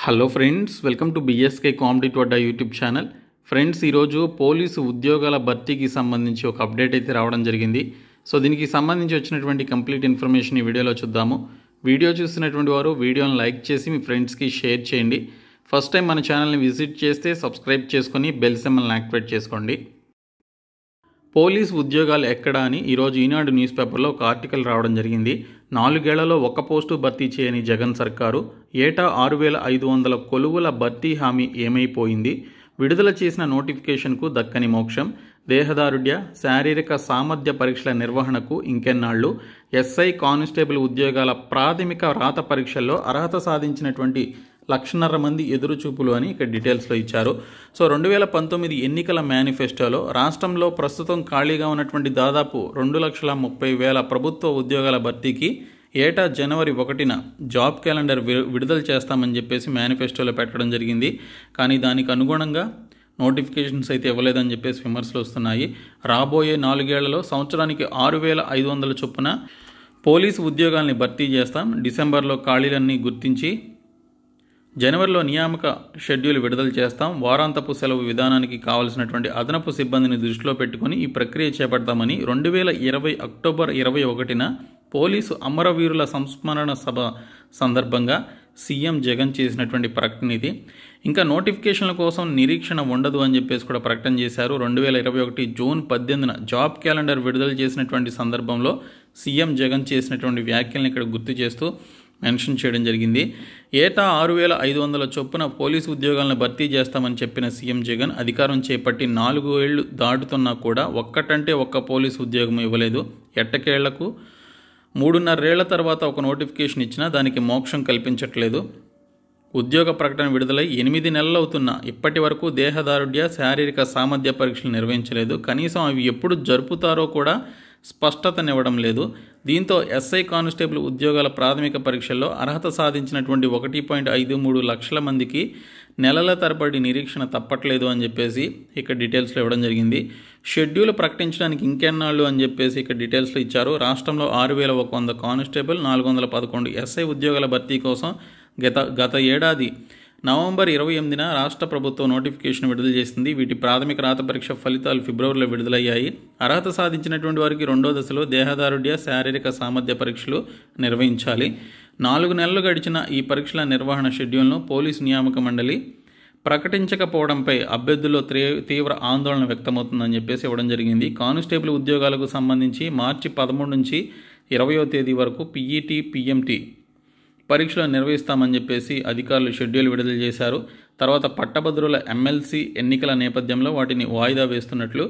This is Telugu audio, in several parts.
hello friends welcome to BSK comedy టోడా యూట్యూబ్ ఛానల్ ఫ్రెండ్స్ ఈరోజు పోలీసు ఉద్యోగాల భర్తీకి సంబంధించి ఒక అప్డేట్ అయితే రావడం జరిగింది సో దీనికి సంబంధించి వచ్చినటువంటి కంప్లీట్ ఇన్ఫర్మేషన్ ఈ వీడియోలో చూద్దాము వీడియో చూసినటువంటి వారు వీడియోని లైక్ చేసి మీ ఫ్రెండ్స్కి షేర్ చేయండి ఫస్ట్ టైం మన ఛానల్ని విజిట్ చేస్తే సబ్స్క్రైబ్ చేసుకొని బెల్ సెమ్మల్ని యాక్టివేట్ చేసుకోండి పోలీస్ ఉద్యోగాలు ఎక్కడా అని ఈరోజు ఈనాడు న్యూస్ పేపర్లో ఒక ఆర్టికల్ రావడం జరిగింది నాలుగేళ్లలో ఒక్క పోస్టు భర్తీ చేయని జగన్ సర్కారు ఏటా ఆరు వేల ఐదు వందల కొలువుల భర్తీ హామీ ఏమైపోయింది విడుదల చేసిన నోటిఫికేషన్కు దక్కని మోక్షం దేహదారుడ్య శారీరక సామర్థ్య పరీక్షల నిర్వహణకు ఇంకెన్నాళ్ళు ఎస్ఐ కానిస్టేబుల్ ఉద్యోగాల ప్రాథమిక రాత పరీక్షల్లో అర్హత సాధించినటువంటి లక్షన్నర మంది ఎదురుచూపులు అని ఇక్కడ డీటెయిల్స్లో ఇచ్చారు సో రెండు వేల పంతొమ్మిది ఎన్నికల మేనిఫెస్టోలో రాష్ట్రంలో ప్రస్తుతం ఖాళీగా ఉన్నటువంటి దాదాపు రెండు లక్షల ముప్పై వేల ప్రభుత్వ ఉద్యోగాల భర్తీకి ఏటా జనవరి ఒకటిన జాబ్ క్యాలెండర్ విడుదల చేస్తామని చెప్పేసి మేనిఫెస్టోలో పెట్టడం జరిగింది కానీ దానికి అనుగుణంగా నోటిఫికేషన్స్ అయితే ఇవ్వలేదని చెప్పేసి విమర్శలు వస్తున్నాయి రాబోయే నాలుగేళ్లలో సంవత్సరానికి ఆరు వేల ఐదు వందల చొప్పున పోలీసు ఉద్యోగాల్ని భర్తీ చేస్తాం డిసెంబర్లో ఖాళీలన్నీ గుర్తించి జనవరిలో నియామక షెడ్యూల్ విడుదల చేస్తాం వారాంతపు సెలవు విధానానికి కావలసినటువంటి అదనపు సిబ్బందిని దృష్టిలో పెట్టుకుని ఈ ప్రక్రియ చేపడతామని రెండు వేల ఇరవై అక్టోబర్ ఇరవై ఒకటిన పోలీసు అమరవీరుల సంస్మరణ సభ సందర్భంగా సీఎం జగన్ చేసినటువంటి ప్రకటన ఇది ఇంకా నోటిఫికేషన్ల కోసం నిరీక్షణ ఉండదు అని చెప్పేసి కూడా ప్రకటన చేశారు రెండు వేల ఇరవై ఒకటి జూన్ పద్దెనిమిదిన జాబ్ క్యాలెండర్ విడుదల చేసినటువంటి సందర్భంలో సీఎం జగన్ చేసినటువంటి వ్యాఖ్యలను ఇక్కడ గుర్తు చేస్తూ మెన్షన్ చేయడం జరిగింది ఏటా ఆరు వేల ఐదు వందల చొప్పున పోలీసు ఉద్యోగాలను భర్తీ చేస్తామని చెప్పిన సీఎం జగన్ అధికారం చేపట్టి నాలుగు ఏళ్లు దాటుతున్నా కూడా ఒక్కటంటే ఒక్క పోలీసు ఉద్యోగం ఇవ్వలేదు ఎట్టకేళ్లకు మూడున్నరేళ్ల తర్వాత ఒక నోటిఫికేషన్ ఇచ్చినా దానికి మోక్షం కల్పించట్లేదు ఉద్యోగ ప్రకటన విడుదలై ఎనిమిది అవుతున్నా ఇప్పటి వరకు దేహదారుఢ్య శారీరక సామర్థ్య పరీక్షలు నిర్వహించలేదు కనీసం అవి ఎప్పుడు జరుపుతారో కూడా స్పష్టతనివ్వడం లేదు దీంతో ఎస్ఐ కానిస్టేబుల్ ఉద్యోగాల ప్రాథమిక పరీక్షల్లో అర్హత సాధించినటువంటి ఒకటి పాయింట్ ఐదు మూడు లక్షల మందికి నెలల తరబడి నిరీక్షణ తప్పట్లేదు అని చెప్పేసి ఇక్కడ డీటెయిల్స్లో ఇవ్వడం జరిగింది షెడ్యూల్ ప్రకటించడానికి ఇంకెన్నాళ్ళు అని చెప్పేసి ఇక్కడ డీటెయిల్స్లో ఇచ్చారు రాష్ట్రంలో ఆరు వేల ఒక వంద కానిస్టేబుల్ నాలుగు వందల పదకొండు ఎస్ఐ ఉద్యోగాల భర్తీ కోసం గత గత ఏడాది నవంబర్ ఇరవై ఎనిమిదిన రాష్ట్ర ప్రభుత్వం నోటిఫికేషన్ విడుదల చేసింది వీటి ప్రాథమిక రాత పరీక్ష ఫలితాలు ఫిబ్రవరిలో విడుదలయ్యాయి అర్హత సాధించినటువంటి వారికి రెండో దశలో దేహదారుడ్య శారీరక సామర్థ్య పరీక్షలు నిర్వహించాలి నాలుగు నెలలు గడిచిన ఈ పరీక్షల నిర్వహణ షెడ్యూల్ను పోలీసు నియామక మండలి ప్రకటించకపోవడంపై అభ్యర్థుల్లో తీవ్ర ఆందోళన వ్యక్తమవుతుందని చెప్పేసి ఇవ్వడం జరిగింది కానిస్టేబుల్ ఉద్యోగాలకు సంబంధించి మార్చి పదమూడు నుంచి ఇరవయో తేదీ వరకు పిఈటి పీఎంటీ పరీక్షలు నిర్వహిస్తామని చెప్పేసి అధికారులు షెడ్యూల్ విడుదల చేశారు తర్వాత పట్టభద్రుల ఎమ్మెల్సీ ఎన్నికల నేపథ్యంలో వాటిని వాయిదా వేస్తున్నట్లు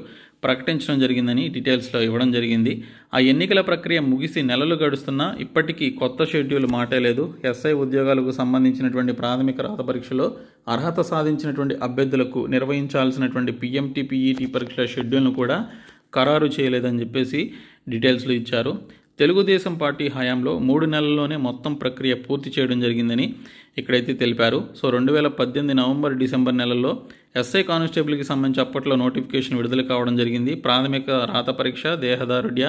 ప్రకటించడం జరిగిందని డీటెయిల్స్లో ఇవ్వడం జరిగింది ఆ ఎన్నికల ప్రక్రియ ముగిసి నెలలు గడుస్తున్నా ఇప్పటికీ కొత్త షెడ్యూల్ మాటలేదు ఎస్ఐ ఉద్యోగాలకు సంబంధించినటువంటి ప్రాథమిక రాత పరీక్షలో అర్హత సాధించినటువంటి అభ్యర్థులకు నిర్వహించాల్సినటువంటి పిఎంటీ పీఈటీ పరీక్షల షెడ్యూల్ను కూడా ఖరారు చేయలేదని చెప్పేసి డీటెయిల్స్లో ఇచ్చారు తెలుగుదేశం పార్టీ హయాంలో మూడు నెలల్లోనే మొత్తం ప్రక్రియ పూర్తి చేయడం జరిగిందని ఇక్కడైతే తెలిపారు సో రెండు వేల పద్దెనిమిది నవంబర్ డిసెంబర్ నెలల్లో ఎస్ఐ కానిస్టేబుల్కి సంబంధించి అప్పట్లో నోటిఫికేషన్ విడుదల కావడం జరిగింది ప్రాథమిక రాత పరీక్ష దేహదారుడ్య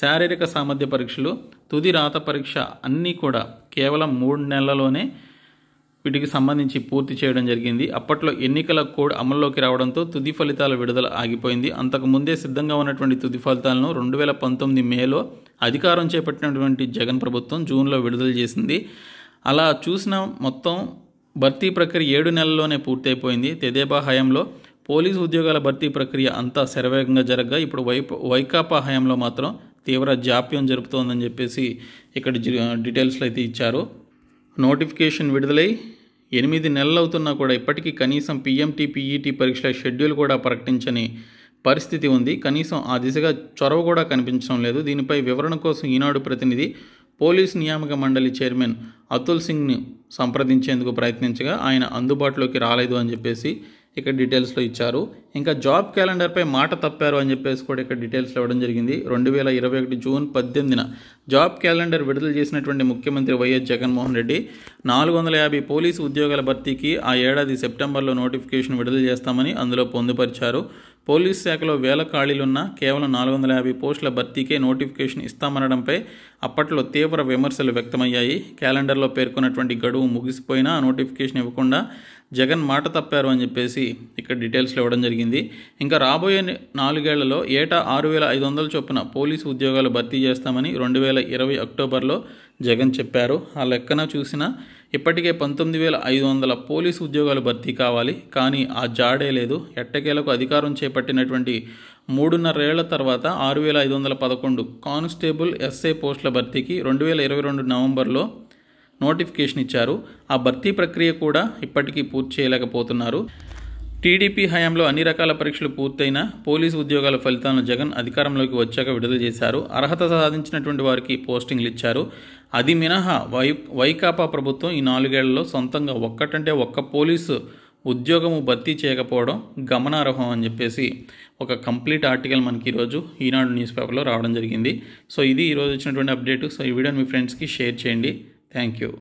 శారీరక సామర్థ్య పరీక్షలు తుది రాత పరీక్ష అన్నీ కూడా కేవలం మూడు నెలల్లోనే వీటికి సంబంధించి పూర్తి చేయడం జరిగింది అప్పట్లో ఎన్నికల కోడ్ అమల్లోకి రావడంతో తుది ఫలితాల విడుదల ఆగిపోయింది అంతకుముందే సిద్ధంగా ఉన్నటువంటి తుది ఫలితాలను రెండు వేల పంతొమ్మిది మేలో అధికారం చేపట్టినటువంటి జగన్ ప్రభుత్వం జూన్లో విడుదల చేసింది అలా చూసిన మొత్తం భర్తీ ప్రక్రియ ఏడు నెలల్లోనే పూర్తయిపోయింది తెదేబా హయాంలో పోలీసు ఉద్యోగాల భర్తీ ప్రక్రియ అంతా శరవేగంగా జరగగా ఇప్పుడు వై వైకాపా హయాంలో మాత్రం తీవ్ర జాప్యం జరుపుతోందని చెప్పేసి ఇక్కడ డీటెయిల్స్లో అయితే ఇచ్చారు నోటిఫికేషన్ విడుదలై ఎనిమిది నెలలవుతున్నా కూడా ఇప్పటికీ కనీసం పీఎంటీ పీఈటీ పరీక్షల షెడ్యూల్ కూడా ప్రకటించని పరిస్థితి ఉంది కనీసం ఆ దిశగా చొరవ కూడా కనిపించడం లేదు దీనిపై వివరణ కోసం ఈనాడు ప్రతినిధి పోలీస్ నియామక మండలి చైర్మన్ అతుల్ సింగ్ను సంప్రదించేందుకు ప్రయత్నించగా ఆయన అందుబాటులోకి రాలేదు అని చెప్పేసి ఇక్కడ డీటెయిల్స్లో ఇచ్చారు ఇంకా జాబ్ క్యాలెండర్పై మాట తప్పారు అని చెప్పేసి కూడా ఇక్కడ డీటెయిల్స్లో ఇవ్వడం జరిగింది రెండు వేల ఇరవై ఒకటి జూన్ పద్దెనిమిదిన జాబ్ క్యాలెండర్ విడుదల చేసినటువంటి ముఖ్యమంత్రి వైఎస్ జగన్మోహన్ రెడ్డి నాలుగు వందల యాభై పోలీసు ఉద్యోగాల భర్తీకి ఆ ఏడాది సెప్టెంబర్లో నోటిఫికేషన్ విడుదల చేస్తామని అందులో పొందుపరిచారు పోలీస్ శాఖలో వేల ఖాళీలున్న కేవలం నాలుగు వందల యాభై పోస్టుల భర్తీకే నోటిఫికేషన్ ఇస్తామనడంపై అప్పట్లో తీవ్ర విమర్శలు వ్యక్తమయ్యాయి క్యాలెండర్లో పేర్కొన్నటువంటి గడువు ముగిసిపోయినా నోటిఫికేషన్ ఇవ్వకుండా జగన్ మాట తప్పారు అని చెప్పేసి ఇక్కడ డీటెయిల్స్లో ఇవ్వడం జరిగింది ఇంకా రాబోయే నాలుగేళ్లలో ఏటా ఆరు వేల ఐదు వందల చొప్పున పోలీసు ఉద్యోగాలు భర్తీ చేస్తామని రెండు వేల ఇరవై అక్టోబర్లో జగన్ చెప్పారు ఆ లెక్కన చూసిన ఇప్పటికే పంతొమ్మిది వేల ఐదు వందల పోలీసు ఉద్యోగాలు భర్తీ కావాలి కానీ ఆ జాడే లేదు ఎట్టకేలకు అధికారం చేపట్టినటువంటి మూడున్నరేళ్ల తర్వాత ఆరు వేల ఐదు వందల పదకొండు కానిస్టేబుల్ ఎస్ఐ పోస్టుల భర్తీకి రెండు వేల ఇరవై రెండు నవంబర్లో నోటిఫికేషన్ ఇచ్చారు ఆ భర్తీ ప్రక్రియ కూడా ఇప్పటికీ పూర్తి చేయలేకపోతున్నారు టీడీపీ హయాంలో అన్ని రకాల పరీక్షలు పూర్తయిన పోలీసు ఉద్యోగాల ఫలితాలను జగన్ అధికారంలోకి వచ్చాక విడుదల చేశారు అర్హత సాధించినటువంటి వారికి పోస్టింగ్లు ఇచ్చారు అది మినహా వై వైకాపా ప్రభుత్వం ఈ నాలుగేళ్లలో సొంతంగా ఒక్కటంటే ఒక్క పోలీసు ఉద్యోగము భర్తీ చేయకపోవడం గమనార్హం అని చెప్పేసి ఒక కంప్లీట్ ఆర్టికల్ మనకి ఈరోజు ఈనాడు న్యూస్ పేపర్లో రావడం జరిగింది సో ఇది ఈరోజు వచ్చినటువంటి అప్డేట్ సో ఈ వీడియోని మీ ఫ్రెండ్స్కి షేర్ చేయండి థ్యాంక్ యూ